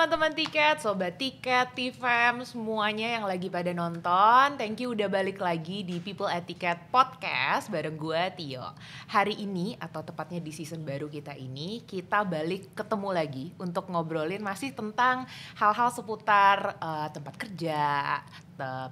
teman-teman tiket, sobat tiket, TVM, semuanya yang lagi pada nonton. Thank you udah balik lagi di People at Podcast bareng gue Tio. Hari ini atau tepatnya di season baru kita ini, kita balik ketemu lagi untuk ngobrolin masih tentang hal-hal seputar uh, tempat kerja,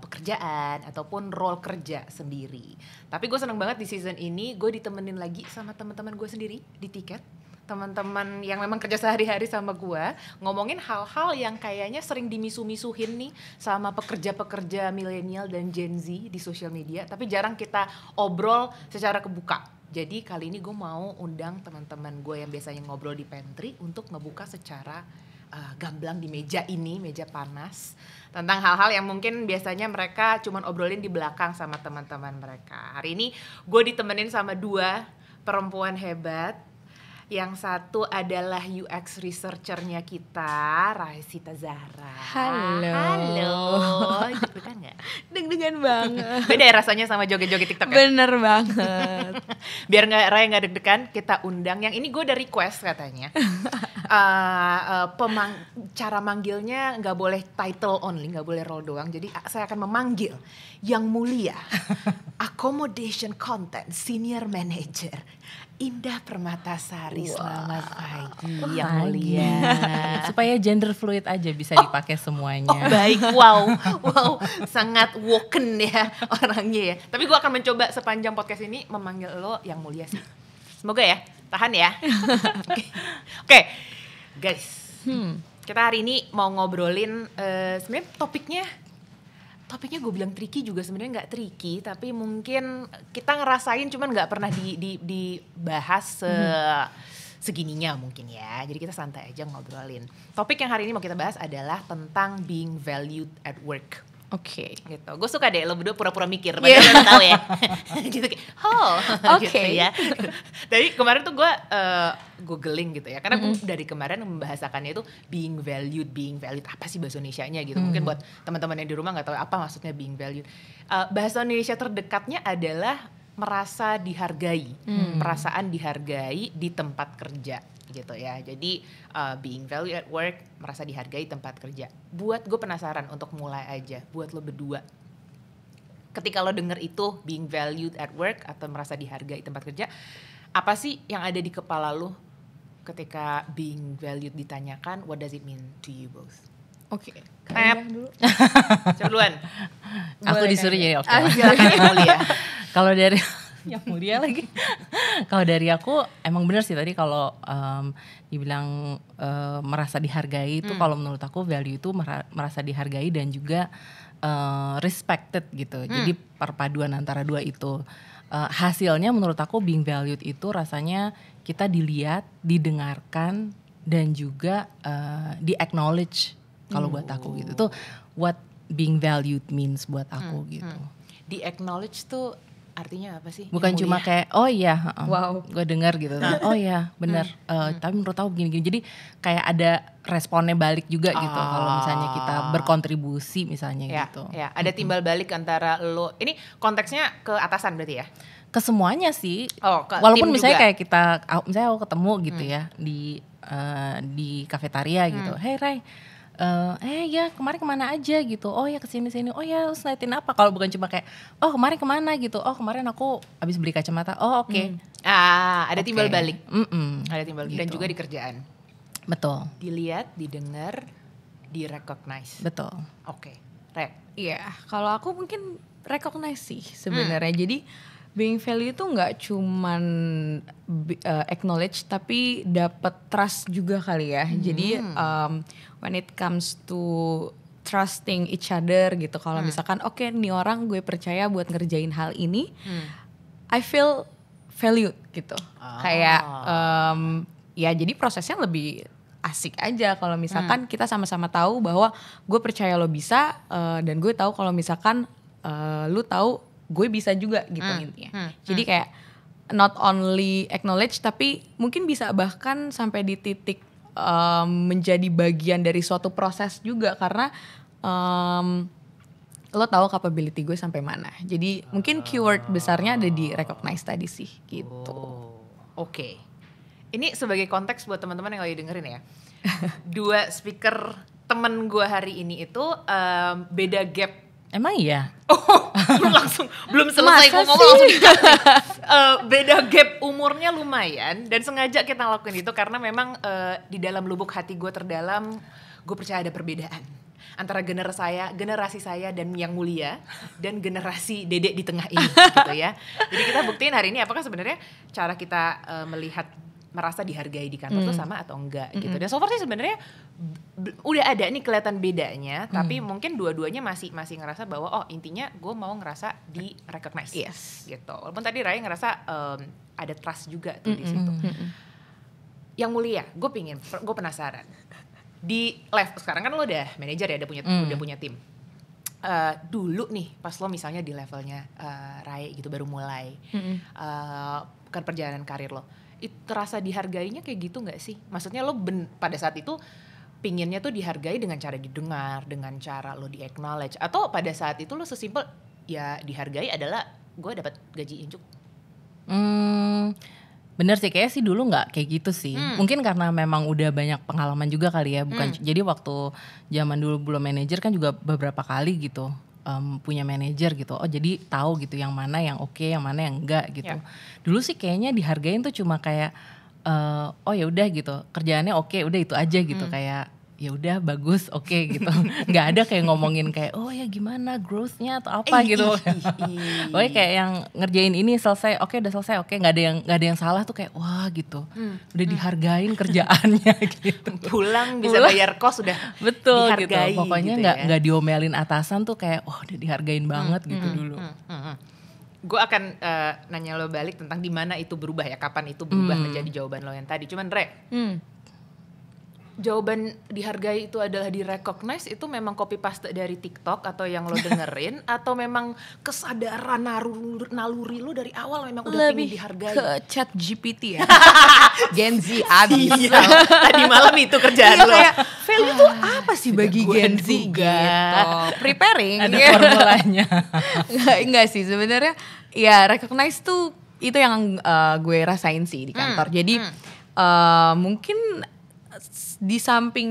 pekerjaan ataupun role kerja sendiri. Tapi gue seneng banget di season ini gue ditemenin lagi sama teman-teman gue sendiri di tiket teman-teman yang memang kerja sehari-hari sama gue ngomongin hal-hal yang kayaknya sering dimisu misuhin nih sama pekerja-pekerja milenial dan Gen Z di sosial media tapi jarang kita obrol secara kebuka jadi kali ini gue mau undang teman-teman gue yang biasanya ngobrol di pantry untuk ngebuka secara uh, gamblang di meja ini, meja panas tentang hal-hal yang mungkin biasanya mereka cuman obrolin di belakang sama teman-teman mereka. Hari ini gue ditemenin sama dua perempuan hebat yang satu adalah UX researchernya kita, Raisita Zahra. Halo. Halo. Deg-degan nggak? Deg-degan banget. Beda ya rasanya sama joget-joget TikTok. Ya? Bener banget. Biar nggak Raya nggak deg-degan, kita undang. Yang ini gue udah request katanya. uh, uh, pemang cara manggilnya nggak boleh title only, nggak boleh role doang. Jadi saya akan memanggil yang mulia accommodation content senior manager Indah Permatasari wow. selamat pagi yang mulia. Supaya gender fluid aja bisa oh. dipakai oh, semuanya. Oh, baik, wow, wow, sangat woken ya orangnya ya. Tapi gue akan mencoba sepanjang podcast ini memanggil lo yang mulia sih. Semoga ya, tahan ya. Oke, okay. guys, hmm. kita hari ini mau ngobrolin uh, sebenarnya topiknya topiknya gue bilang tricky juga sebenarnya nggak tricky tapi mungkin kita ngerasain cuman nggak pernah di, di, dibahas se mm-hmm. segininya mungkin ya jadi kita santai aja ngobrolin topik yang hari ini mau kita bahas adalah tentang being valued at work Oke. Okay. Gitu. Gue suka deh lo berdua pura-pura mikir, iya. padahal yeah. tahu ya. gitu kayak, oh, gitu oke okay. gitu ya. kemarin tuh gue uh, googling gitu ya, karena mm -hmm. dari kemarin membahasakannya itu being valued, being valued apa sih bahasa Indonesia-nya gitu. Mm. Mungkin buat teman-teman yang di rumah nggak tahu apa maksudnya being valued. Uh, bahasa Indonesia terdekatnya adalah merasa dihargai, hmm. perasaan dihargai di tempat kerja gitu ya. Jadi uh, being valued at work, merasa dihargai tempat kerja. Buat gue penasaran untuk mulai aja, buat lo berdua. Ketika lo denger itu being valued at work atau merasa dihargai tempat kerja, apa sih yang ada di kepala lo ketika being valued ditanyakan? What does it mean to you both? Oke. Okay. Kayak dulu. Coba duluan. Aku disuruh ah, iya, iya, ya, oke. Kalau dari yang mulia lagi. kalau dari aku emang bener sih tadi kalau um, dibilang uh, merasa dihargai itu hmm. kalau menurut aku value itu merasa dihargai dan juga uh, respected gitu. Hmm. Jadi perpaduan antara dua itu uh, hasilnya menurut aku being valued itu rasanya kita dilihat, didengarkan dan juga uh, di acknowledge kalau hmm. buat aku gitu. Itu what being valued means buat aku hmm. gitu. Hmm. Di acknowledge tuh artinya apa sih? Bukan cuma kayak oh iya, uh, wow, gue dengar gitu. Nah. Oh iya, benar. Hmm. Uh, hmm. Tapi menurut aku begini-gini. Jadi kayak ada responnya balik juga oh. gitu. Kalau misalnya kita ah. berkontribusi misalnya ya, gitu. Ya, ada timbal balik antara lo. Ini konteksnya ke atasan berarti ya? Ke semuanya sih. Oh, ke Walaupun misalnya juga. kayak kita, misalnya aku ketemu gitu hmm. ya di uh, di kafetaria gitu. hmm. gitu. Hey Ray uh, eh ya kemarin kemana aja gitu oh ya kesini sini oh ya terus apa kalau bukan cuma kayak oh kemarin kemana gitu oh kemarin aku habis beli kacamata oh oke okay. hmm. ah ada okay. timbal balik mm -mm. ada timbal balik gitu. dan juga di kerjaan betul dilihat didengar direcognize betul oke okay. rek iya yeah. kalau aku mungkin recognize sih hmm. sebenarnya hmm. jadi being value itu nggak cuman uh, acknowledge tapi dapat trust juga kali ya. Hmm. Jadi um, when it comes to trusting each other gitu. Kalau hmm. misalkan oke okay, nih orang gue percaya buat ngerjain hal ini, hmm. I feel valued gitu. Ah. Kayak um, ya jadi prosesnya lebih asik aja kalau misalkan hmm. kita sama-sama tahu bahwa gue percaya lo bisa uh, dan gue tahu kalau misalkan uh, lu tahu gue bisa juga gitu hmm. intinya. Hmm. Jadi hmm. kayak not only acknowledge tapi mungkin bisa bahkan sampai di titik um, menjadi bagian dari suatu proses juga karena um, lo tahu capability gue sampai mana. Jadi uh, mungkin keyword besarnya ada di recognize tadi sih gitu. Oh, Oke. Okay. Ini sebagai konteks buat teman-teman yang lagi dengerin ya. Dua speaker temen gue hari ini itu um, beda gap Emang iya? Oh, lu langsung belum selesai Masa ngomong sih? langsung uh, beda gap umurnya lumayan dan sengaja kita lakuin itu karena memang uh, di dalam lubuk hati gue terdalam gue percaya ada perbedaan antara generasi saya, generasi saya dan yang mulia dan generasi dedek di tengah ini gitu ya. Jadi kita buktiin hari ini apakah sebenarnya cara kita uh, melihat merasa dihargai di kantor mm. tuh hmm. sama atau enggak gitu. Hmm. Dan so far sih sebenarnya udah ada nih kelihatan bedanya, mm. tapi mungkin dua-duanya masih masih ngerasa bahwa oh intinya gue mau ngerasa di recognize yes. gitu. Walaupun tadi Raya ngerasa um, ada trust juga tuh di situ. Yang mulia, gue pingin, gue penasaran di left sekarang kan lo udah manajer ya, udah punya mm. udah punya tim. Uh, dulu nih pas lo misalnya di levelnya uh, eh, Rai gitu baru mulai mm -hmm. uh, perjalanan karir lo itu terasa dihargainya kayak gitu nggak sih? Maksudnya lo ben, pada saat itu pinginnya tuh dihargai dengan cara didengar, dengan cara lo di acknowledge atau pada saat itu lo sesimpel ya dihargai adalah gue dapat gaji yang cukup. Hmm, bener sih kayak sih dulu nggak kayak gitu sih. Hmm. Mungkin karena memang udah banyak pengalaman juga kali ya, bukan. Hmm. Jadi waktu zaman dulu belum manajer kan juga beberapa kali gitu um, punya manajer gitu. Oh jadi tahu gitu yang mana yang oke, okay, yang mana yang enggak gitu. Yeah. Dulu sih kayaknya dihargain tuh cuma kayak uh, oh ya udah gitu kerjaannya oke, okay, udah itu aja gitu hmm. kayak ya udah bagus oke okay, gitu nggak ada kayak ngomongin kayak oh ya gimana growthnya atau apa eh, gitu oke kayak yang ngerjain ini selesai oke okay, udah selesai oke okay. nggak ada yang nggak ada yang salah tuh kayak wah gitu hmm. udah hmm. dihargain kerjaannya gitu pulang bisa pulang. bayar kos udah betul dihargai, gitu pokoknya gitu nggak gitu ya. nggak diomelin atasan tuh kayak oh, udah dihargain hmm, banget hmm, gitu hmm, dulu hmm, hmm. hmm. gue akan uh, nanya lo balik tentang di mana itu berubah ya kapan itu berubah hmm. menjadi jawaban lo yang tadi cuman re hmm jawaban dihargai itu adalah di itu memang copy paste dari TikTok atau yang lo dengerin atau memang kesadaran naluri, naluri lo dari awal memang udah Lebih pengen dihargai ke chat GPT ya Gen Z abis iya, tadi malam itu kerjaan iya, lo kayak value itu ah, apa sih bagi Gen Z gitu preparing ada ya. formulanya enggak, enggak sih sebenarnya ya recognize tuh itu yang uh, gue rasain sih di hmm, kantor hmm, jadi hmm. Uh, mungkin di samping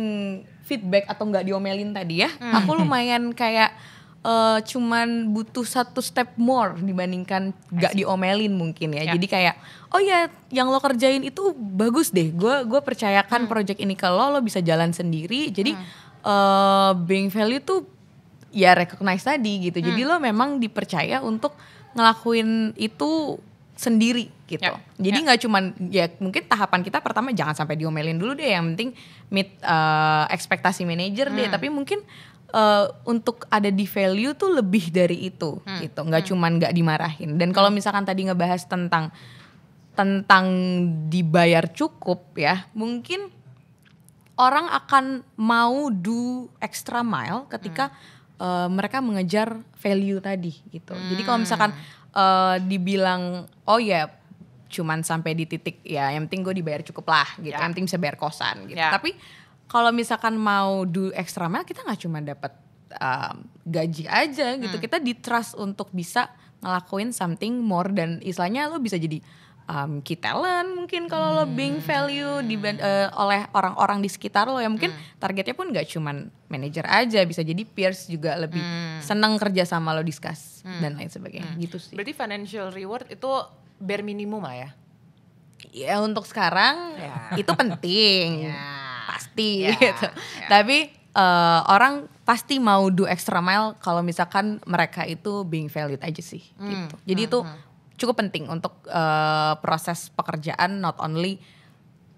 feedback atau nggak diomelin tadi ya, hmm. aku lumayan kayak uh, cuman butuh satu step more dibandingkan nggak diomelin mungkin ya. ya. Jadi kayak oh ya yang lo kerjain itu bagus deh. Gue gue percayakan hmm. project ini ke lo, lo bisa jalan sendiri. Jadi hmm. uh, being value tuh ya recognize tadi gitu. Hmm. Jadi lo memang dipercaya untuk ngelakuin itu sendiri gitu. Yep. Ya. Jadi ya. nggak yep. cuman ya mungkin tahapan kita pertama jangan sampai diomelin dulu deh yang penting meet uh, ekspektasi manajer hmm. deh tapi mungkin uh, untuk ada di value tuh lebih dari itu hmm. gitu. nggak hmm. cuman nggak dimarahin. Dan kalau hmm. misalkan tadi ngebahas tentang tentang dibayar cukup ya, mungkin orang akan mau do extra mile ketika hmm. uh, mereka mengejar value tadi gitu. Hmm. Jadi kalau hmm. misalkan uh, dibilang oh ya yeah, cuman sampai di titik ya yang penting gue dibayar cukup lah gitu yeah. yang penting bisa bayar kosan gitu yeah. tapi kalau misalkan mau do extra mile kita nggak cuma dapat um, gaji aja gitu hmm. kita di trust untuk bisa ngelakuin something more dan istilahnya lo bisa jadi um, key talent mungkin kalau hmm. lo being hmm. value di, uh, eh, oleh orang-orang di sekitar lo ya mungkin hmm. targetnya pun gak cuman manager aja bisa jadi peers juga lebih hmm. seneng kerja sama lo discuss hmm. dan lain sebagainya hmm. gitu sih berarti financial reward itu bare minimum lah ya. Ya untuk sekarang yeah. itu penting. Yeah. Pasti ya. gitu. Yeah. Tapi uh, orang pasti mau do extra mile kalau misalkan mereka itu being valid aja sih mm. gitu. Jadi hmm, itu hmm. cukup penting untuk uh, proses pekerjaan not only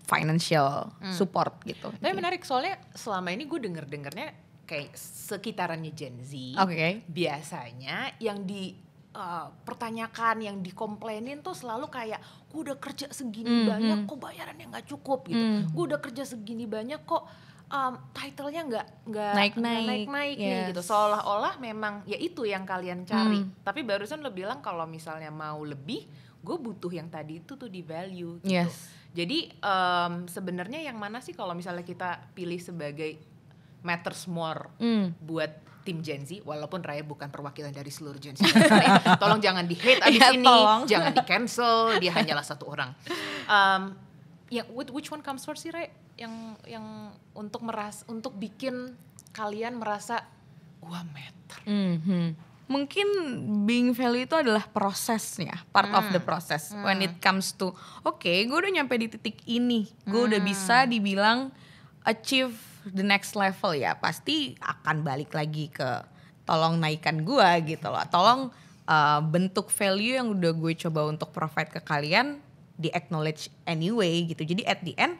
financial mm. support gitu. Tapi menarik soalnya selama ini gue denger dengernya kayak sekitarannya Gen Z. Oke. Okay. Biasanya yang di Eh, pertanyakan yang dikomplainin tuh selalu kayak gue udah kerja segini mm -hmm. banyak hmm. kok bayarannya nggak cukup gitu mm. gue udah kerja segini banyak kok um, titlenya nggak nggak naik-naik naik-naik yes. nih gitu seolah-olah memang ya itu yang kalian cari mm. tapi barusan lo bilang kalau misalnya mau lebih gue butuh yang tadi itu tuh di value gitu yes. jadi um, sebenarnya yang mana sih kalau misalnya kita pilih sebagai matters more mm. buat tim Gen Z walaupun Raya bukan perwakilan dari seluruh Gen Z. tolong jangan di hate abis ya, ini, tolong. jangan di cancel, dia hanyalah satu orang. Um, yeah, which one comes first sih Raya? Yang yang untuk meras untuk bikin kalian merasa wah meter. Mm -hmm. Mungkin being value itu adalah prosesnya, part mm. of the hmm. process. Mm. When it comes to, oke, okay, gue udah nyampe di titik ini, gue mm. udah bisa dibilang achieve the next level ya pasti akan balik lagi ke tolong naikkan gue gitu loh tolong uh, bentuk value yang udah gue coba untuk provide ke kalian di acknowledge anyway gitu jadi at the end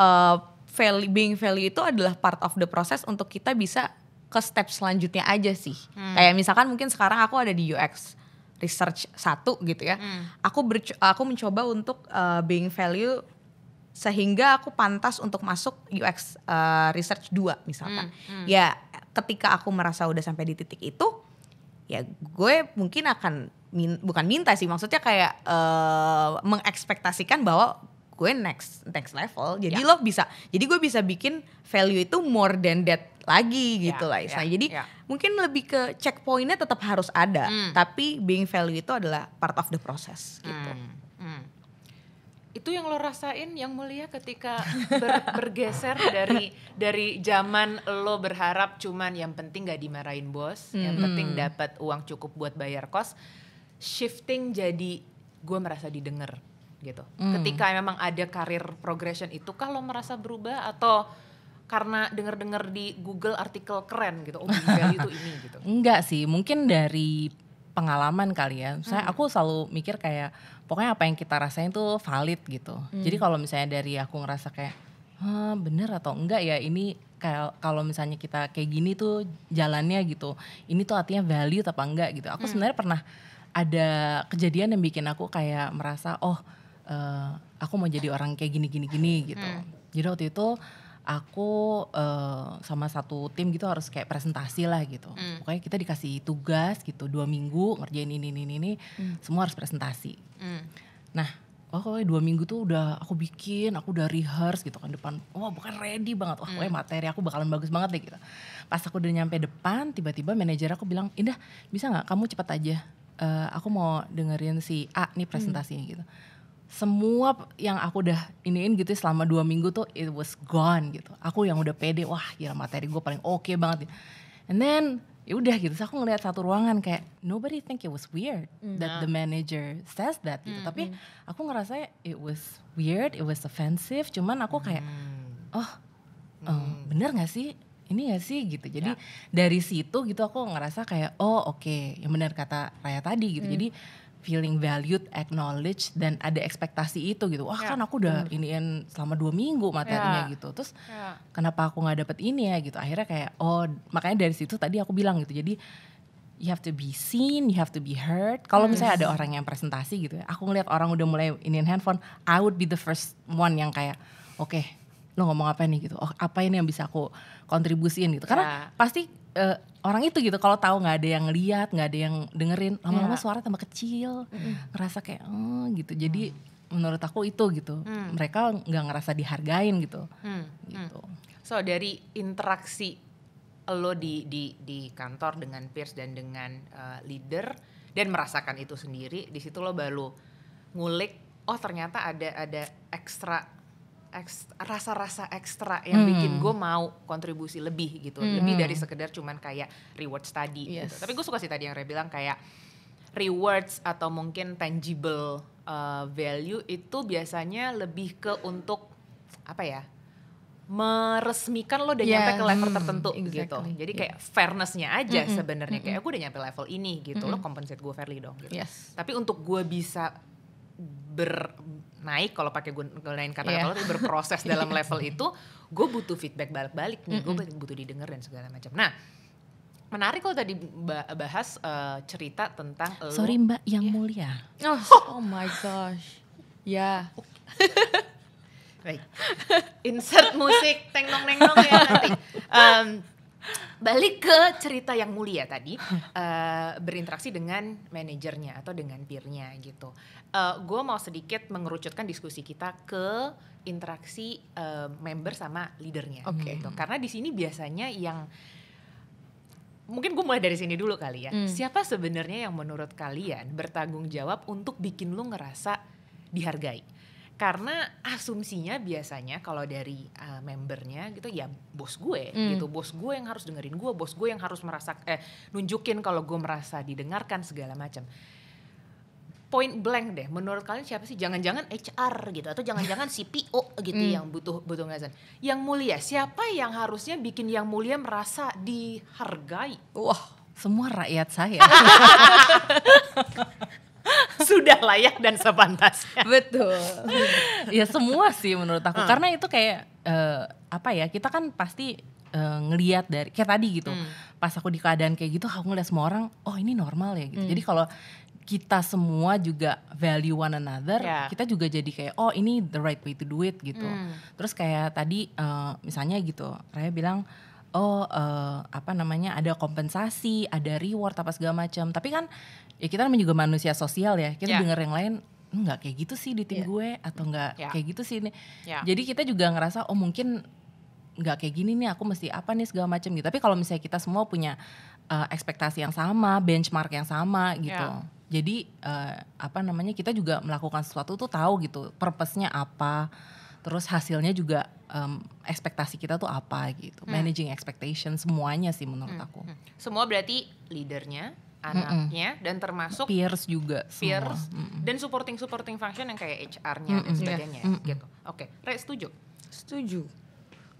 uh, value, being value itu adalah part of the process untuk kita bisa ke step selanjutnya aja sih hmm. kayak misalkan mungkin sekarang aku ada di UX research satu gitu ya hmm. aku aku mencoba untuk uh, being value sehingga aku pantas untuk masuk UX uh, eh, research 2 misalkan. Hmm, hmm. Ya ketika aku merasa udah sampai di titik itu ya gue mungkin akan min, bukan minta sih maksudnya kayak uh, mengekspektasikan bahwa gue next next level. Jadi yeah. lo bisa jadi gue bisa bikin value itu more than that lagi ya, gitu lah Yeah, ya, jadi yeah. mungkin lebih ke checkpointnya tetap harus ada, hmm. tapi being value itu adalah part of the process gitu. Hmm itu yang lo rasain yang mulia ketika ber, bergeser dari dari zaman lo berharap cuman yang penting gak dimarahin bos, hmm. yang penting dapat uang cukup buat bayar kos, shifting jadi gue merasa didengar gitu. mm. Ketika memang ada karir progression itu kalau merasa berubah atau karena denger-dengar di Google artikel keren gitu, oh itu ini gitu. Enggak sih, mungkin dari pengalaman kali ya. Saya hmm. aku selalu mikir kayak pokoknya apa yang kita rasain tuh valid gitu. Hmm. Jadi kalau misalnya dari aku ngerasa kayak bener atau enggak ya ini kayak kalau misalnya kita kayak gini tuh jalannya gitu. Ini tuh artinya value apa enggak gitu. Aku hmm. sebenarnya pernah ada kejadian yang bikin aku kayak merasa oh uh, aku mau jadi orang kayak gini gini gini gitu. Hmm. Jadi waktu itu aku uh, sama satu tim gitu harus kayak presentasi lah gitu. Mm. Pokoknya kita dikasih tugas gitu dua minggu ngerjain ini ini ini, mm. semua harus presentasi. Mm. Nah, oh pokoknya dua minggu tuh udah aku bikin, aku udah rehearse gitu kan depan. Wah oh, bukan ready banget, wah pokoknya hmm. materi aku bakalan bagus banget deh gitu. Pas aku udah nyampe depan, tiba-tiba manajer aku bilang, Indah bisa nggak kamu cepat aja, uh, aku mau dengerin si A nih hmm. presentasinya mm. gitu semua yang aku udah iniin gitu ya selama dua minggu tuh it was gone gitu. Aku yang udah pede, wah gila materi gue paling oke okay banget. Ya. And then ya udah gitu, so, aku ngeliat satu ruangan kayak nobody think it was weird mm. that nah. the manager says that gitu. Mm. Tapi mm. aku ngerasa it was weird, it was offensive. Cuman aku mm. kayak oh um, bener gak sih? Ini gak sih gitu. Jadi ya. dari situ gitu aku ngerasa kayak oh oke okay. yang benar kata Raya tadi gitu. Hmm. Jadi feeling valued, acknowledge dan ada ekspektasi itu gitu. Wah yeah. kan aku udah mm. iniin selama dua minggu materinya yeah. gitu. Terus yeah. kenapa aku nggak dapet ini ya gitu? Akhirnya kayak oh makanya dari situ tadi aku bilang gitu. Jadi you have to be seen, you have to be heard. Kalau yes. misalnya ada orang yang presentasi gitu ya, aku ngeliat orang udah mulai iniin handphone, I would be the first one yang kayak, oke, okay, lo ngomong apa nih gitu, oh, apa ini yang bisa aku kontribusiin gitu. Karena yeah. pasti uh, orang itu gitu kalau tahu nggak ada yang lihat nggak ada yang dengerin lama-lama ya. suara tambah kecil mm. ngerasa kayak mm, gitu jadi mm. menurut aku itu gitu mm. mereka nggak ngerasa dihargain gitu mm. gitu mm. so dari interaksi lo di di di kantor dengan peers dan dengan uh, leader dan merasakan itu sendiri di situ lo baru ngulik oh ternyata ada ada ekstra rasa-rasa ekstra yang hmm. bikin gue mau kontribusi lebih gitu hmm. lebih dari sekedar cuman kayak rewards study. Gitu. yes. gitu. tapi gue suka sih tadi yang Ray bilang kayak rewards atau mungkin tangible uh, value itu biasanya lebih ke untuk apa ya meresmikan lo udah yeah. nyampe ke level hmm, tertentu gitu. exactly. gitu. Jadi kayak yeah. fairnessnya aja mm -hmm. sebenarnya mm -hmm. kayak gue udah nyampe level ini gitu. Mm -hmm. Lo compensate gue fairly dong gitu. Yes. Tapi untuk gue bisa ber naik kalau pakai gunain kata-kata yeah. berproses dalam level itu gue butuh feedback balik-balik nih gue butuh didengar dan segala macam nah menarik kalau tadi bahas uh, cerita tentang uh, sorry mbak yang yeah. mulia oh, oh my gosh ya yeah. Baik. Insert musik teng nong ya nanti. Um, balik ke cerita yang mulia tadi uh, berinteraksi dengan manajernya atau dengan peernya gitu uh, eh, gue mau sedikit mengerucutkan diskusi kita ke interaksi uh, member sama leadernya okay. gitu karena di sini biasanya yang mungkin gue mulai dari sini dulu kali ya mm. siapa sebenarnya yang menurut kalian bertanggung jawab untuk bikin lu ngerasa dihargai karena asumsinya biasanya kalau dari uh, membernya gitu ya bos gue mm. gitu bos gue yang harus dengerin gue bos gue yang harus merasa eh nunjukin kalau gue merasa didengarkan segala macam point blank deh menurut kalian siapa sih jangan-jangan HR gitu atau jangan-jangan CPO gitu mm. yang butuh butuh ngasan yang mulia siapa yang harusnya bikin yang mulia merasa dihargai wah semua rakyat saya sudah layak dan sepantasnya. Betul. ya semua sih menurut aku. Hmm. Karena itu kayak uh, apa ya? Kita kan pasti uh, ngeliat dari kayak tadi gitu. Hmm. Pas aku di keadaan kayak gitu, aku ngeliat semua orang, oh ini normal ya gitu. Hmm. Jadi kalau kita semua juga value one another, yeah. kita juga jadi kayak oh ini the right way to do it gitu. Hmm. Terus kayak tadi uh, misalnya gitu, Raya bilang oh uh, apa namanya ada kompensasi, ada reward apa segala macam. Tapi kan ya kita namanya juga manusia sosial ya. Kita yeah. denger yang lain nggak kayak gitu sih di tim yeah. gue atau nggak yeah. kayak gitu sih ini. Yeah. Jadi kita juga ngerasa oh mungkin nggak kayak gini nih aku mesti apa nih segala macam gitu. Tapi kalau misalnya kita semua punya uh, ekspektasi yang sama, benchmark yang sama gitu. Yeah. Jadi uh, apa namanya kita juga melakukan sesuatu tuh tahu gitu, purpose-nya apa terus hasilnya juga um, ekspektasi kita tuh apa gitu hmm. managing expectation semuanya sih menurut hmm. aku hmm. semua berarti leadernya hmm, hmm. anaknya hmm. dan termasuk peers juga peers semua. Hmm. dan supporting supporting function yang kayak HR-nya hmm. dan iya. sebagainya yeah. gitu oke okay. Re setuju setuju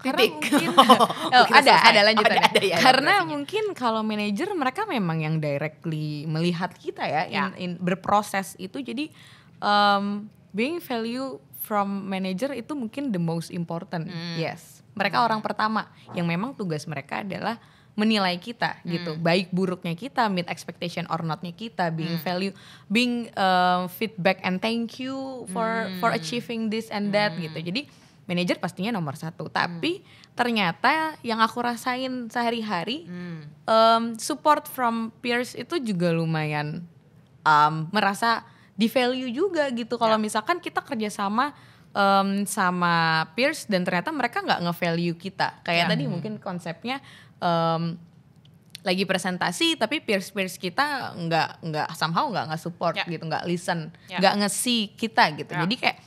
karena Titik. mungkin, oh, oh ada ada lanjutannya. Oh, ada, ada, ya, karena ya. mungkin kalau manajer mereka memang yang directly melihat kita ya, ya. In, in berproses itu jadi um, being value from manager itu mungkin the most important. Hmm. Yes. Mereka hmm. orang pertama yang memang tugas mereka adalah menilai kita gitu. hmm. gitu. Baik buruknya kita, meet expectation or notnya kita, being hmm. value, being uh, feedback and thank you for hmm. for achieving this and that gitu. hmm. gitu. Jadi manager pastinya nomor satu. Tapi hmm. ternyata yang aku rasain sehari-hari hmm. um, support from peers itu juga lumayan um, merasa di value juga gitu kalau ya. misalkan kita kerja sama um, sama peers dan ternyata mereka nggak nge-value kita kayak ya. tadi hmm. mungkin konsepnya um, lagi presentasi tapi peers peers kita nggak nggak somehow nggak nggak support ya. gitu nggak listen ya. nggak yeah. ngesi kita gitu ya. jadi kayak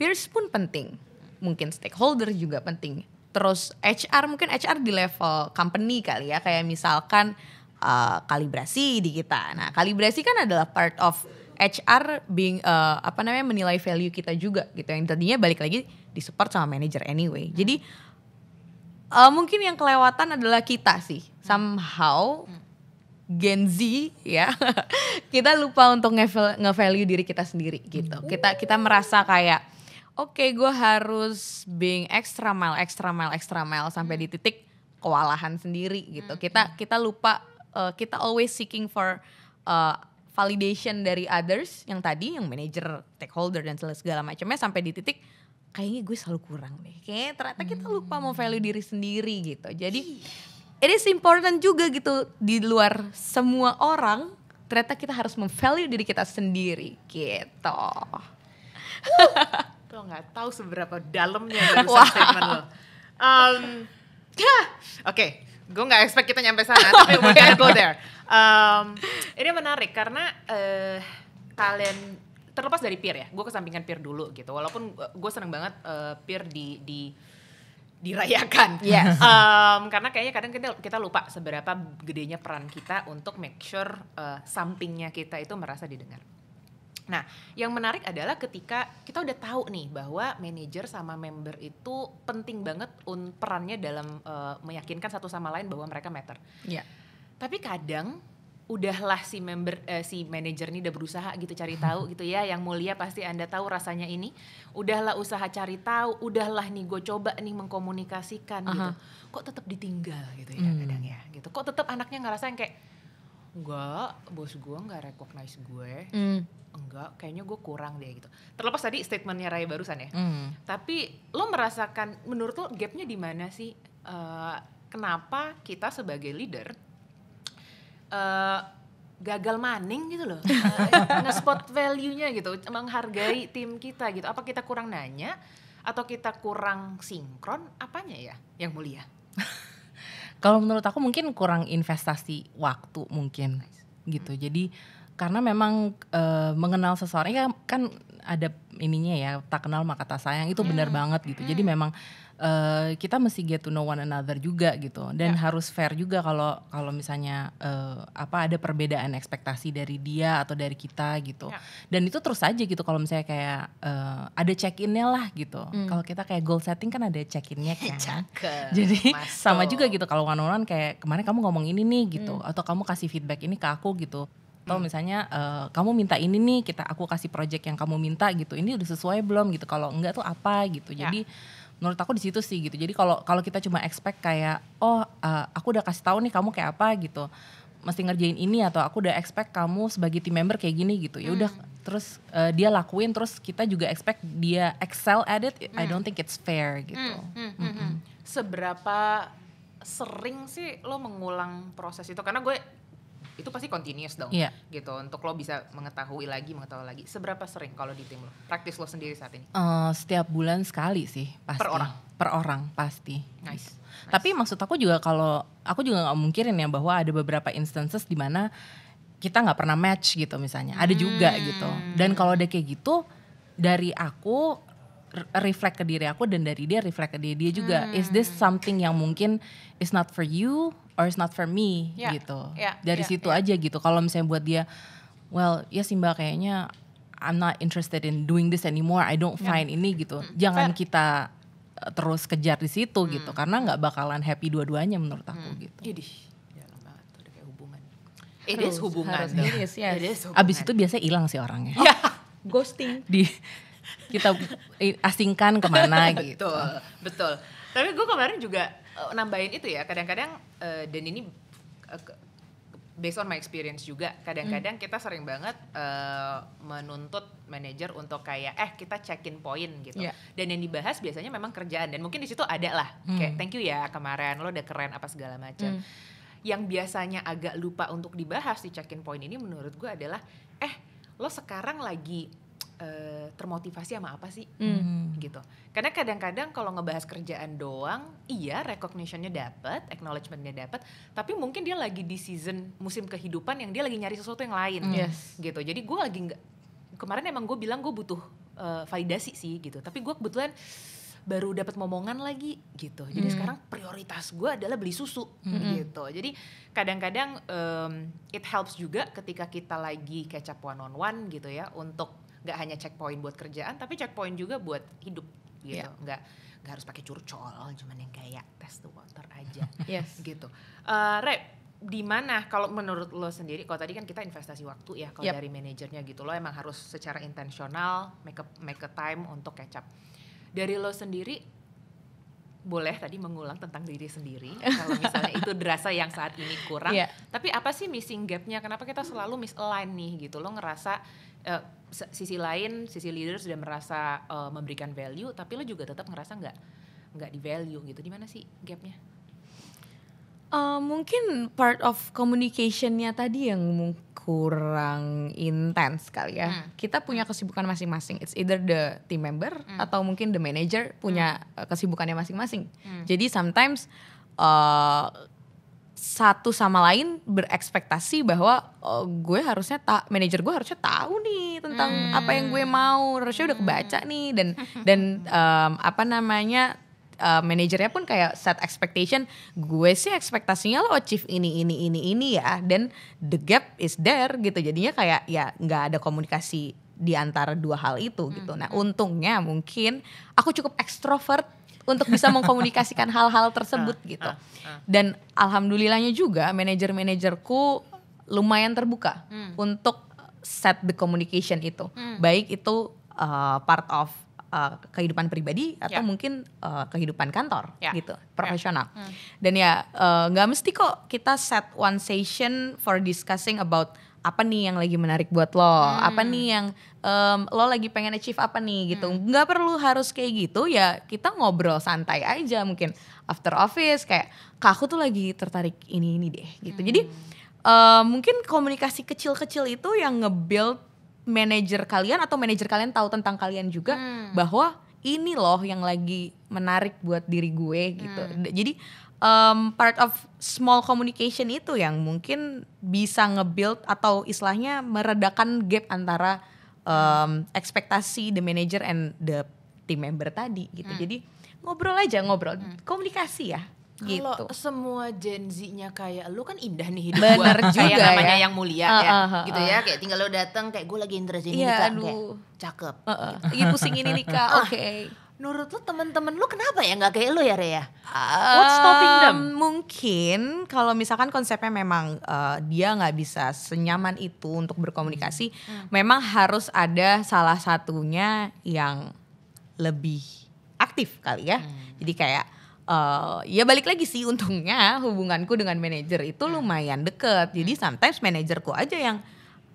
peers pun penting mungkin stakeholder juga penting terus HR mungkin HR di level company kali ya kayak misalkan uh, kalibrasi di kita nah kalibrasi kan adalah part of HR being uh, apa namanya menilai value kita juga gitu yang tadinya balik lagi di support sama manager anyway. Hmm. Jadi uh, mungkin yang kelewatan adalah kita sih somehow hmm. Gen Z ya kita lupa untuk nge-value diri kita sendiri gitu. Hmm. Kita kita merasa kayak oke okay, gue harus being extra mile extra mile extra mile sampai hmm. di titik kewalahan sendiri gitu. Hmm. Kita kita lupa uh, kita always seeking for uh, validation dari others yang tadi yang manager, stakeholder dan segala macamnya sampai di titik kayaknya gue selalu kurang deh. Kayaknya ternyata kita hmm. lupa mau value diri sendiri gitu. Jadi it is important juga gitu di luar semua orang ternyata kita harus memvalue diri kita sendiri gitu. Lo nggak tahu seberapa dalamnya dari wow. statement lo. Um, Oke, okay gue nggak expect kita nyampe sana tapi we can go there um, ini menarik karena uh, kalian terlepas dari peer ya gue kesampingkan peer dulu gitu walaupun eh, gue seneng banget uh, peer di di dirayakan yes. um, karena kayaknya kadang kita kita lupa seberapa gedenya peran kita untuk make sure uh, sampingnya kita itu merasa didengar Nah, yang menarik adalah ketika kita udah tahu nih bahwa manajer sama member itu penting banget un perannya dalam uh, meyakinkan satu sama lain bahwa mereka matter. Iya. Tapi kadang udahlah si member uh, si manajer ini udah berusaha gitu cari tahu gitu ya yang mulia pasti anda tahu rasanya ini udahlah usaha cari tahu udahlah nih gue coba nih mengkomunikasikan uh -huh. gitu kok tetap ditinggal gitu ya hmm. kadang ya gitu kok tetap anaknya ngerasa yang kayak enggak bos gue nggak recognize gue mm. enggak kayaknya gue kurang deh gitu terlepas tadi statementnya raya barusan ya mm. tapi lo merasakan menurut lo gapnya di mana sih uh, kenapa kita sebagai leader uh, gagal maning gitu loh uh, nge-spot value-nya gitu menghargai tim kita gitu apa kita kurang nanya atau kita kurang sinkron apanya ya yang mulia Kalau menurut aku mungkin kurang investasi waktu mungkin gitu. Hmm. Jadi karena memang e, mengenal seseorang ya kan ada ininya ya tak kenal maka tak sayang itu benar iya. banget gitu. Jadi hmm. memang uh, kita mesti get to know one another juga gitu dan yeah. harus fair juga kalau kalau misalnya uh, apa ada perbedaan ekspektasi dari dia atau dari kita gitu yeah. dan itu terus aja gitu kalau misalnya kayak uh, ada check innya lah gitu mm. kalau kita kayak goal setting kan ada check innya kan jadi Masuk. sama juga gitu kalau one on one kayak kemarin kamu ngomong ini nih gitu mm. atau kamu kasih feedback ini ke aku gitu atau hmm. misalnya uh, kamu minta ini nih kita aku kasih project yang kamu minta gitu ini udah sesuai belum gitu kalau enggak tuh apa gitu ya. jadi ya menurut aku di situ sih gitu jadi kalau kalau kita cuma expect kayak oh uh, aku udah kasih tahu nih kamu kayak apa gitu mesti ngerjain ini atau aku udah expect kamu sebagai team member kayak gini gitu ya udah hmm. terus uh, dia lakuin terus kita juga expect dia excel at it hmm. I don't think it's fair gitu hmm. Hmm. Hmm. Hmm. seberapa sering sih lo mengulang proses itu karena gue itu pasti continuous dong yeah. gitu untuk lo bisa mengetahui lagi mengetahui lagi seberapa sering kalau di tim lo praktis lo sendiri saat ini uh, setiap bulan sekali sih pasti per orang per orang pasti nice, gitu. nice. tapi maksud aku juga kalau aku juga nggak mungkirin ya bahwa ada beberapa instances di mana kita nggak pernah match gitu misalnya ada hmm. juga gitu dan kalau ada kayak gitu dari aku reflect ke diri aku dan dari dia reflect ke diri dia juga hmm. is this hmm. something yang mungkin is not for you or it's not for me yeah. gitu. Yeah. Dari yeah. situ yeah. aja gitu. Kalau misalnya buat dia well, ya yes, Simba kayaknya I'm not interested in doing this anymore. I don't find yeah. ini gitu. Mm. Jangan Fair. kita eh, terus kejar di situ mm. gitu karena nggak bakalan happy dua-duanya menurut aku mm. gitu. Idih. Ya It tuh is hubungan. Harus, yes. Abis itu biasanya hilang sih orangnya. Oh, ghosting. Di kita asingkan kemana gitu. Betul, betul. Tapi gue kemarin juga uh, nambahin itu ya kadang-kadang uh, dan ini uh, based on my experience juga kadang-kadang hmm. kita sering banget uh, menuntut manajer untuk kayak eh kita check-in point gitu yeah. dan yang dibahas biasanya memang kerjaan dan mungkin di situ ada lah hmm. kayak thank you ya kemarin lo udah keren apa segala macam hmm. yang biasanya agak lupa untuk dibahas di check-in point ini menurut gue adalah eh lo sekarang lagi Eh, termotivasi sama apa sih mm. gitu karena kadang-kadang kalau ngebahas kerjaan doang iya recognitionnya dapat acknowledgementnya dapat tapi mungkin dia lagi di season musim kehidupan yang dia lagi nyari sesuatu yang lain mm. yes. gitu jadi gue lagi nggak kemarin emang gue bilang gue butuh uh, validasi sih gitu tapi gue kebetulan baru dapat momongan lagi gitu jadi mm. sekarang prioritas gue adalah beli susu mm gitu jadi kadang-kadang um, it helps juga ketika kita lagi catch up one on one gitu ya untuk nggak hanya checkpoint buat kerjaan tapi checkpoint juga buat hidup gitu yeah. nggak nggak harus pakai curcol cuman yang kayak test the water aja yes. gitu uh, eh, Rep di mana kalau menurut lo sendiri kalau tadi kan kita investasi waktu ya kalau yep. dari manajernya gitu lo emang harus secara intensional make a, make a time untuk catch up dari lo sendiri boleh tadi mengulang tentang diri sendiri kalau misalnya itu derasa yang saat ini kurang yeah. tapi apa sih missing gapnya kenapa kita selalu misalign nih gitu lo ngerasa uh, sisi lain sisi leader sudah merasa uh, memberikan value tapi lo juga tetap ngerasa nggak nggak di value gitu di mana sih gapnya uh, mungkin part of communicationnya tadi yang kurang intens kali ya hmm. kita punya hmm. kesibukan masing-masing it's either the team member hmm. atau mungkin the manager punya hmm. Eh, kesibukannya masing-masing hmm. jadi sometimes uh, satu sama lain berekspektasi bahwa oh, gue harusnya tak manajer gue harusnya tahu nih tentang hmm. apa yang gue mau harusnya udah kebaca hmm. nih dan dan um, apa namanya uh, manajernya pun kayak set expectation gue sih ekspektasinya lo achieve ini ini ini ini ya dan the gap is there gitu jadinya kayak ya nggak ada komunikasi di antara dua hal itu gitu nah hmm. untungnya mungkin aku cukup ekstrovert untuk bisa mengkomunikasikan hal-hal tersebut ah, gitu. Ah, ah. Dan alhamdulillahnya juga manajer-manajerku lumayan terbuka hmm. untuk set the communication itu. Hmm. Baik itu uh, part of uh, kehidupan pribadi atau yeah. mungkin uh, kehidupan kantor yeah. gitu, ya. profesional. Yeah. Hmm. Dan ya nggak uh, mesti kok kita set one session for discussing about apa nih yang lagi menarik buat lo hmm. apa nih yang um, lo lagi pengen achieve apa nih gitu hmm. nggak perlu harus kayak gitu ya kita ngobrol santai aja mungkin after office kayak kak aku tuh lagi tertarik ini ini deh gitu hmm. jadi um, mungkin komunikasi kecil-kecil itu yang ngebuild manajer kalian atau manajer kalian tahu tentang kalian juga hmm. bahwa ini loh yang lagi menarik buat diri gue gitu hmm. jadi um, part of small communication itu yang mungkin bisa ngebuild atau istilahnya meredakan gap antara um, ekspektasi the manager and the team member tadi gitu. Hmm. Jadi ngobrol aja ngobrol, hmm. komunikasi ya. Gitu. semua Gen Z-nya kayak lu kan indah nih hidup gue, juga kayak namanya ya. yang mulia uh, ya. Uh, uh, gitu ya, kayak tinggal lu datang kayak gue lagi interest ini yeah, iya, gitu. Kak. Kayak, cakep. Uh, uh. Lagi pusing ini nih Kak. Oke. Okay. Menurut lu temen-temen lu kenapa ya nggak kayak lu ya Rea? Ya? What's stopping them? Mungkin kalau misalkan konsepnya memang uh, dia nggak bisa senyaman itu untuk berkomunikasi, hmm. memang harus ada salah satunya yang lebih aktif kali ya. Hmm. Jadi kayak uh, ya balik lagi sih untungnya hubunganku dengan manajer itu hmm. lumayan deket. Jadi hmm. sometimes manajerku aja yang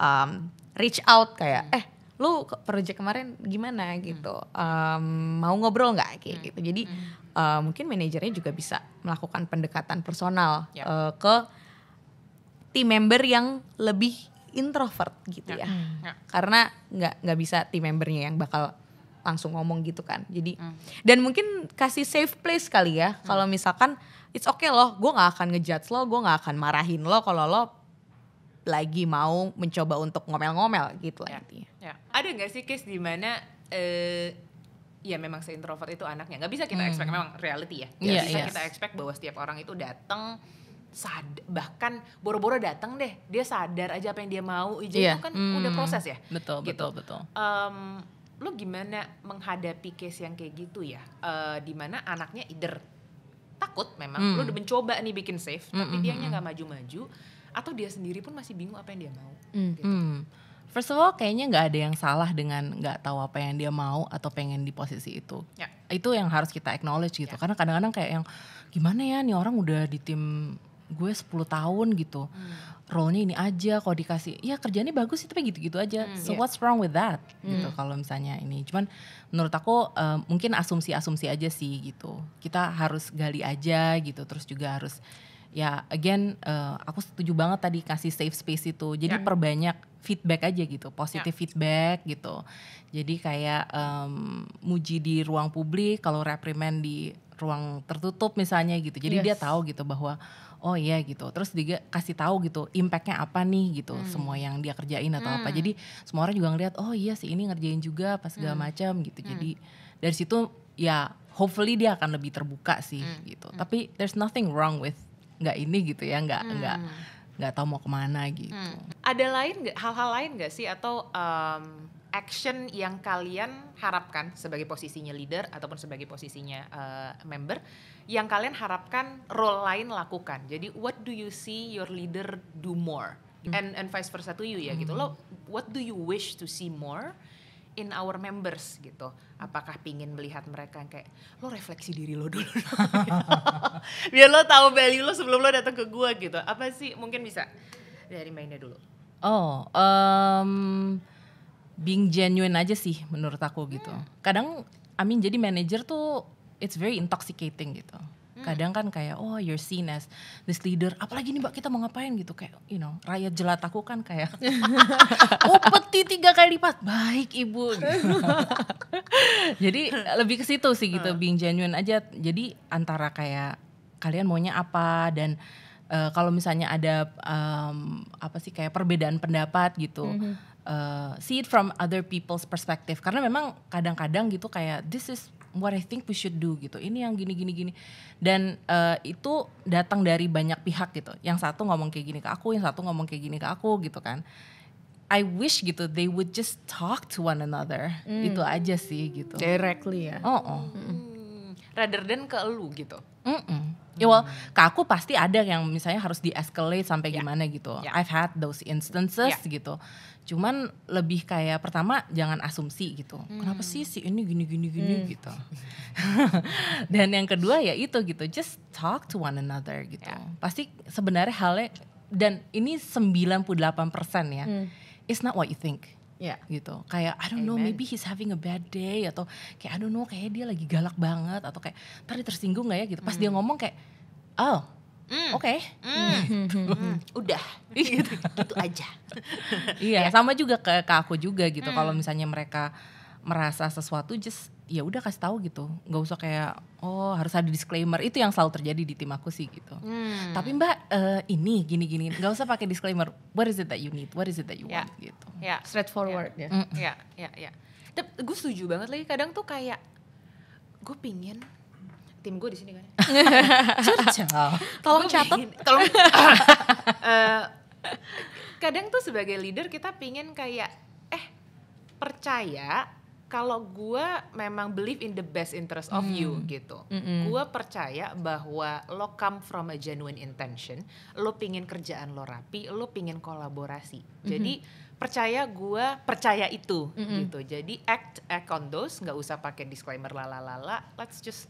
um, reach out kayak hmm. eh lu project kemarin gimana gitu hmm. um, mau ngobrol nggak kayak hmm. gitu jadi hmm. uh, mungkin manajernya juga bisa melakukan pendekatan personal yep. uh, eh, ke tim member yang lebih introvert gitu ya, ya. Hmm. karena nggak nggak bisa tim membernya yang bakal langsung ngomong gitu kan jadi hmm. dan mungkin kasih safe place kali ya hmm. kalau misalkan it's okay loh gue nggak akan ngejudge lo gue nggak akan marahin lo kalau lo lagi mau mencoba untuk ngomel-ngomel gitu lah ya. intinya. Ya. Ada nggak sih case di mana uh, ya memang introvert itu anaknya nggak bisa kita hmm. expect memang reality ya Gak yeah, bisa yes. Iya. kita expect bahwa setiap orang itu datang sad bahkan boro-boro datang deh dia sadar aja apa yang dia mau aja yeah. Iya, itu kan hmm. udah proses ya betul gitu. betul betul um, lu gimana menghadapi case yang kayak gitu ya uh, eh, dimana anaknya either takut memang hmm. lu udah mencoba nih bikin safe -hmm. tapi hmm, dia nya dia hmm, nggak maju-maju atau dia sendiri pun masih bingung apa yang dia mau mm. Gitu. Mm. First of all, kayaknya nggak ada yang salah dengan nggak tahu apa yang dia mau atau pengen di posisi itu. Yeah. Itu yang harus kita acknowledge gitu. Yeah. Karena kadang-kadang kayak yang gimana ya nih orang udah di tim gue 10 tahun gitu. Hmm. role ini aja kalau dikasih, ya kerjanya bagus sih tapi gitu-gitu aja. Hmm, so yeah. what's wrong with that? Hmm. Gitu kalau misalnya ini. Cuman menurut aku uh, mungkin asumsi-asumsi aja sih gitu. Kita harus gali aja gitu terus juga harus ya again uh, aku setuju banget tadi kasih safe space itu jadi yeah. perbanyak feedback aja gitu positif yeah. feedback gitu jadi kayak um, muji di ruang publik kalau reprimand di ruang tertutup misalnya gitu jadi yes. dia tahu gitu bahwa oh iya gitu terus dia kasih tahu gitu impactnya apa nih gitu hmm. semua yang dia kerjain atau hmm. apa jadi semua orang juga ngeliat oh iya sih ini ngerjain juga pas segala hmm. macam gitu hmm. jadi dari situ ya hopefully dia akan lebih terbuka sih hmm. gitu hmm. tapi there's nothing wrong with nggak ini gitu ya nggak hmm. nggak nggak tahu mau kemana gitu hmm. ada lain hal-hal lain nggak sih atau um, action yang kalian harapkan sebagai posisinya leader ataupun sebagai posisinya uh, member yang kalian harapkan role lain lakukan jadi what do you see your leader do more hmm. and and vice versa to you ya gitu. hmm. gitu lo what do you wish to see more in our members gitu. Apakah pingin melihat mereka kayak lo refleksi diri lo dulu, biar lo tahu value lo sebelum lo datang ke gua gitu. Apa sih mungkin bisa dari mainnya dulu? Oh, um, being genuine aja sih menurut aku gitu. Hmm. Kadang, I mean jadi manager tuh it's very intoxicating gitu Hmm. kadang kan kayak oh you're seen as this leader apalagi nih mbak kita mau ngapain gitu kayak you know rakyat jelataku kan kayak oh peti tiga kali lipat baik ibu jadi lebih ke situ sih gitu ah. being genuine aja jadi antara kayak kalian maunya apa dan uh, kalau misalnya ada um, apa sih kayak perbedaan pendapat gitu mm -hmm. uh, see it from other people's perspective karena memang kadang-kadang gitu kayak this is what I think we should do gitu. Ini yang gini gini gini. Dan uh, itu datang dari banyak pihak gitu. Yang satu ngomong kayak gini ke aku, yang satu ngomong kayak gini ke aku gitu kan. I wish gitu they would just talk to one another. Mm. Itu aja sih gitu. Directly ya. Oh, oh. Mm -mm. Rather than ke lu gitu. Mm -mm. Ya, well, ke aku pasti ada yang misalnya harus di-escalate sampai yeah. gimana gitu. Yeah. I've had those instances yeah. gitu cuman lebih kayak pertama jangan asumsi gitu hmm. kenapa sih si ini gini gini gini hmm. gitu dan yang kedua ya itu gitu just talk to one another gitu yeah. pasti sebenarnya halnya dan ini 98% ya hmm. it's not what you think Yeah. gitu kayak I don't Amen. know maybe he's having a bad day atau kayak I don't know kayak dia lagi galak banget atau kayak tadi tersinggung nggak ya gitu pas hmm. dia ngomong kayak oh mm. oke okay. mm. mm. udah iya. gitu, gitu aja iya yeah. sama juga ke, ke aku juga gitu mm. kalau misalnya mereka merasa sesuatu just ya udah kasih tahu gitu nggak usah kayak oh harus ada disclaimer itu yang selalu terjadi di tim aku sih gitu Mm. tapi mbak uh, ini gini gini nggak usah pakai disclaimer what is it that you need what is it that you yeah. want gitu yeah. straightforward ya ya ya ya, ya. gue setuju banget lagi kadang tuh kayak gue pingin tim gue di sini kan. Tolong catat. Tolong. uh, kadang tuh sebagai leader kita pingin kayak eh percaya kalau gue memang believe in the best interest of mm. you hmm. gitu. Mm-hmm. Gue percaya bahwa lo come from a genuine intention, lo pingin kerjaan lo rapi, lo pingin kolaborasi. Mm-hmm. Jadi percaya gue percaya itu mm-hmm. gitu. Jadi act act on those, nggak usah pakai disclaimer lalalala. Let's just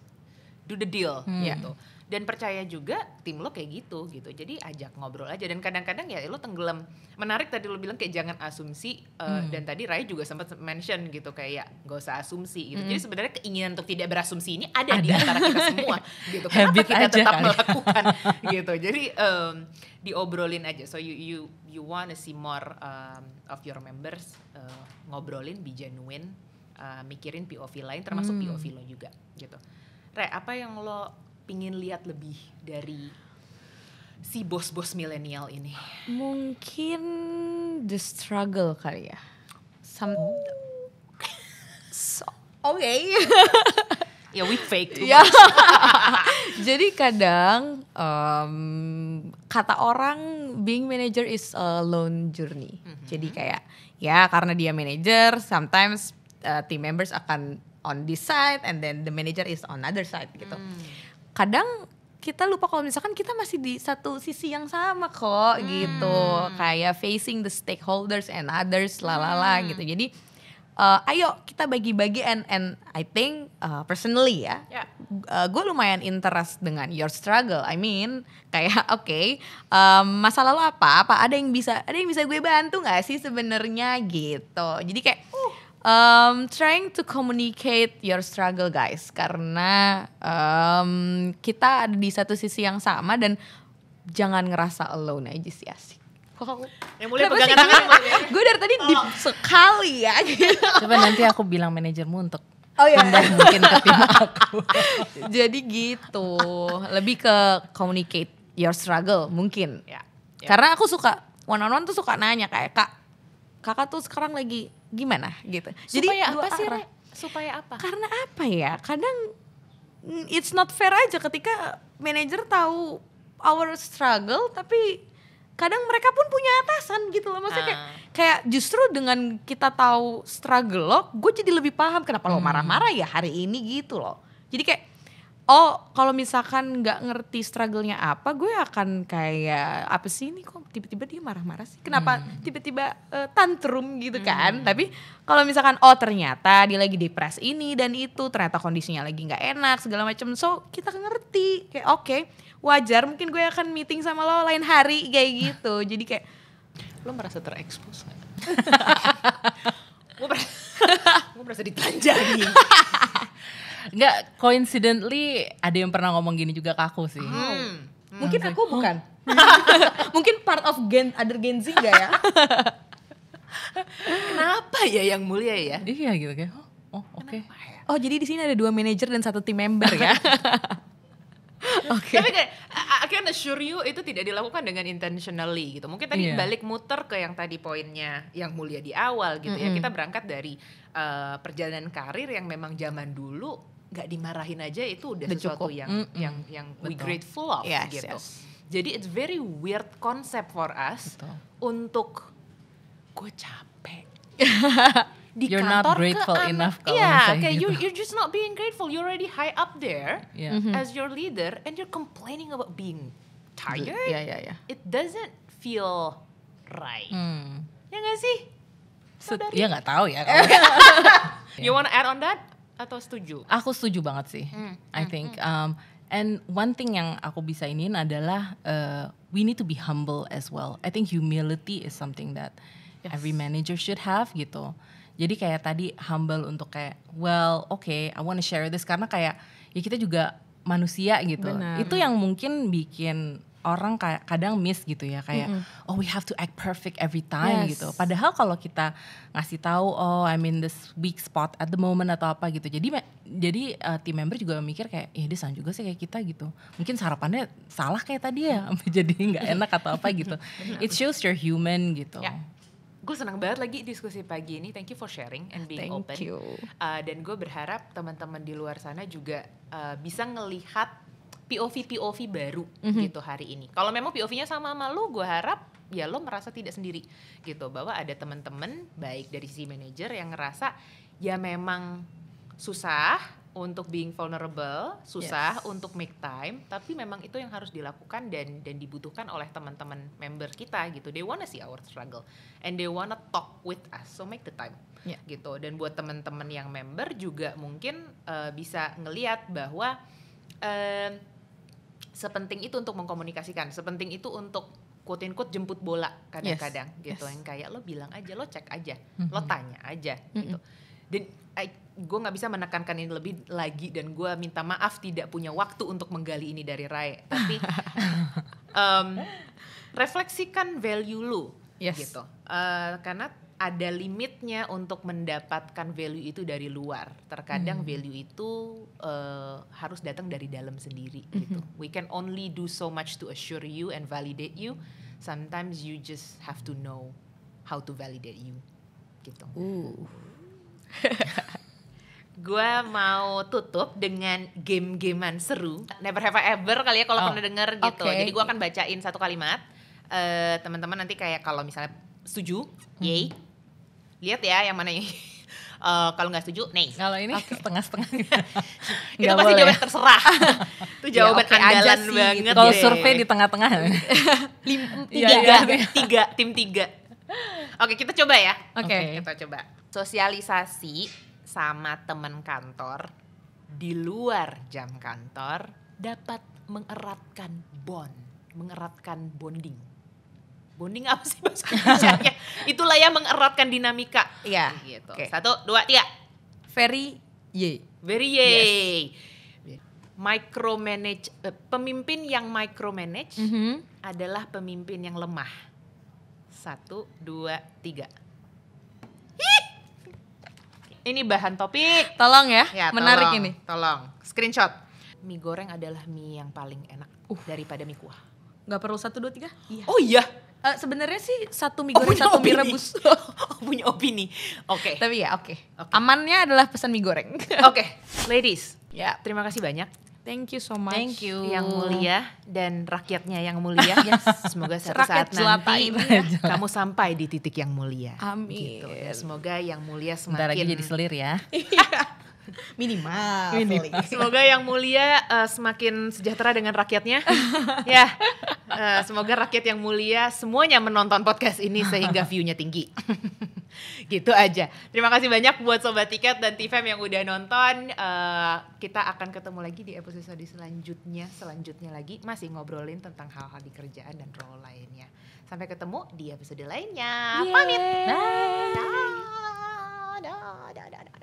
do the deal hmm. gitu iya. dan percaya juga tim lo kayak gitu gitu jadi ajak ngobrol aja dan kadang-kadang ya lo tenggelam menarik tadi lo bilang kayak jangan asumsi uh, hmm. dan tadi Rai juga sempat mention gitu kayak ya gak usah asumsi gitu hmm. jadi sebenarnya keinginan untuk tidak berasumsi ini ada, ada. di antara kita semua gitu kenapa Habit kita tetap kali. melakukan gitu jadi um, diobrolin aja so you you you wanna see more um, of your members uh, ngobrolin be genuine uh, mikirin POV lain termasuk hmm. POV lo juga gitu Re, apa yang lo pingin lihat lebih dari si bos-bos milenial ini? Mungkin the struggle kali ya. Some oh. so, Oke. Okay. ya we fake too yeah. Jadi kadang um, kata orang being manager is a lone journey. Mm -hmm. Jadi kayak ya karena dia manager sometimes uh, team members akan on this side and then the manager is on other side gitu. Hmm. Kadang kita lupa kalau misalkan kita masih di satu sisi yang sama kok hmm. gitu. Kayak facing the stakeholders and others lalala hmm. gitu. Jadi uh, ayo kita bagi-bagi and and I think uh, personally ya. Yeah. Ya. Uh, gue lumayan interest dengan your struggle. I mean kayak oke okay, eh, um, masa lalu apa? Apa ada yang bisa ada yang bisa gue bantu nggak sih sebenarnya gitu. Jadi kayak uh um, trying to communicate your struggle guys karena um, kita ada di satu sisi yang sama dan jangan ngerasa alone aja sih asik. Wow. Yang mulai pegangan tangan. Gue dari tadi oh. deep sekali ya. Coba nanti aku bilang manajermu untuk Oh iya. yeah. mungkin ke tim aku. Jadi gitu. Lebih ke communicate your struggle mungkin ya. Yeah. Karena aku suka one on one tuh suka nanya kayak kak kakak tuh sekarang lagi gimana gitu supaya jadi apa sih arah. supaya apa karena apa ya kadang it's not fair aja ketika manajer tahu our struggle tapi kadang mereka pun punya atasan gitu loh maksudnya kayak, ah. kayak justru dengan kita tahu struggle lo gue jadi lebih paham kenapa hmm. lo marah-marah ya hari ini gitu loh jadi kayak oh kalau misalkan nggak ngerti struggle-nya apa gue akan kayak apa sih ini kok tiba-tiba dia marah-marah sih kenapa hmm. tiba-tiba uh, tantrum gitu hmm. kan tapi kalau misalkan oh ternyata dia lagi depres ini dan itu ternyata kondisinya lagi nggak enak segala macam so kita ngerti kayak oke okay, wajar mungkin gue akan meeting sama lo lain hari kayak gitu jadi kayak lo merasa terekspos gak? gue merasa, gue Enggak, coincidentally ada yang pernah ngomong gini juga ke aku sih. Hmm. Hmm. Mungkin aku hmm. bukan. Mungkin part of gen other Gen Z enggak ya? Kenapa ya yang mulia ya? Iya gitu kayak. Oh, oh oke. Okay. Ya? Oh, jadi di sini ada dua manajer dan satu tim member ya. Oke. Okay. Tapi kayak can assure you itu tidak dilakukan dengan intentionally gitu. Mungkin tadi yeah. balik muter ke yang tadi poinnya yang mulia di awal gitu mm -hmm. ya. Kita berangkat dari uh, perjalanan karir yang memang zaman dulu nggak dimarahin aja itu udah, udah sesuatu yang mm -hmm. yang yang Betul. we grateful of yes, gitu. Yes. Jadi it's very weird concept for us Betul. untuk gue capek. di you're kantor not grateful ke enough kalau yeah, kayak gitu. you you're just not being grateful you're already high up there yeah. mm -hmm. as mm-hmm. your leader and you're complaining about being tired yeah yeah yeah it doesn't feel right mm. ya gak sih Set, Saudari. ya nggak tahu ya you wanna add on that atau setuju aku setuju banget sih mm. I think mm. um, And one thing yang aku bisa iniin adalah uh, we need to be humble as well. I think humility is something that yes. every manager should have gitu. Jadi kayak tadi humble untuk kayak well, oke, okay, I want to share this karena kayak ya kita juga manusia gitu. Benar. Itu yang mungkin bikin orang kadang miss gitu ya kayak mm -hmm. oh we have to act perfect every time yes. gitu. Padahal kalau kita ngasih tahu oh I'm in this weak spot at the moment atau apa gitu. Jadi jadi uh, eh, tim member juga mikir kayak ya dia sama juga sih kayak kita gitu. Mungkin sarapannya salah kayak tadi ya jadi nggak enak atau apa gitu. It shows you're human gitu. Yeah gue senang banget lagi diskusi pagi ini. Thank you for sharing and being Thank open. You. Uh, dan gue berharap teman-teman di luar sana juga uh, bisa ngelihat POV POV baru mm -hmm. gitu hari ini. Kalau memang POV-nya sama sama lu, gue harap ya lo merasa tidak sendiri gitu bahwa ada teman-teman baik dari si manajer yang ngerasa ya memang susah untuk being vulnerable susah yes. untuk make time tapi memang itu yang harus dilakukan dan dan dibutuhkan oleh teman-teman member kita gitu they wanna see our struggle and they wanna talk with us so make the time yeah. gitu dan buat teman-teman yang member juga mungkin uh, bisa ngelihat bahwa uh, sepenting itu untuk mengkomunikasikan sepenting itu untuk quote quote jemput bola kadang-kadang yes. gitu yes. yang kayak lo bilang aja lo cek aja mm -hmm. lo mm-hmm. tanya aja mm -hmm. gitu dan eh, gue nggak bisa menekankan ini lebih lagi dan gue minta maaf tidak punya waktu untuk menggali ini dari Rai tapi um, refleksikan value lu yes. gitu uh, karena ada limitnya untuk mendapatkan value itu dari luar. Terkadang hmm. value itu uh, harus datang dari dalam sendiri mm-hmm. gitu. We can only do so much to assure you and validate you. Sometimes you just have to know how to validate you gitu. Ooh. gue mau tutup dengan game-gamean seru never have I ever kali ya kalau oh. pernah denger gitu okay. jadi gue akan bacain satu kalimat uh, teman-teman nanti kayak kalau misalnya setuju hmm. yay lihat ya yang mana yang uh, eh, kalau nggak setuju nih kalau ini okay. setengah-setengah itu gak ya pasti boleh. jawaban terserah itu jawaban ya, okay andalan sih, banget kalau survei di tengah-tengah iya, tiga, ya, ya, tiga tim tiga oke okay, kita coba ya oke okay. okay. kita coba sosialisasi sama teman kantor di luar jam kantor dapat mengeratkan bond, mengeratkan bonding. Bonding apa sih bahasa Itulah yang mengeratkan dinamika. Iya. Gitu. Okay. Satu, dua, tiga. Very ye. Very ye. Yes. Micromanage, uh, pemimpin yang micromanage mm -hmm. adalah pemimpin yang lemah. Satu, dua, tiga ini bahan topik. Tolong ya, ya menarik tolong, ini. Tolong, screenshot. Mie goreng adalah mie yang paling enak uh. daripada mie kuah. Gak perlu satu dua tiga? Iya. Oh iya. Uh, Sebenarnya sih satu mie goreng oh, satu opini. mie rebus. punya opini. Oke. Okay. Tapi ya oke. Okay. Okay. Amannya adalah pesan mie goreng. oke, okay. ladies. Ya, terima kasih banyak Thank you so much. Thank you. Yang mulia dan rakyatnya yang mulia. yes. Semoga suatu Rakyat saat nanti kamu sampai di titik yang mulia. Amin. Gitu. semoga yang mulia semakin. Bentar lagi jadi selir ya. Minimal. Minimal. Semoga yang mulia uh, semakin sejahtera dengan rakyatnya. ya. Uh, semoga rakyat yang mulia semuanya menonton podcast ini sehingga viewnya tinggi. gitu aja. Terima kasih banyak buat sobat tiket dan Tifem yang udah nonton. Uh, kita akan ketemu lagi di episode selanjutnya, selanjutnya lagi masih ngobrolin tentang hal-hal di kerjaan dan role lainnya. Sampai ketemu di episode lainnya. Yeay. Pamit. Bye. Da, da, da, da, da.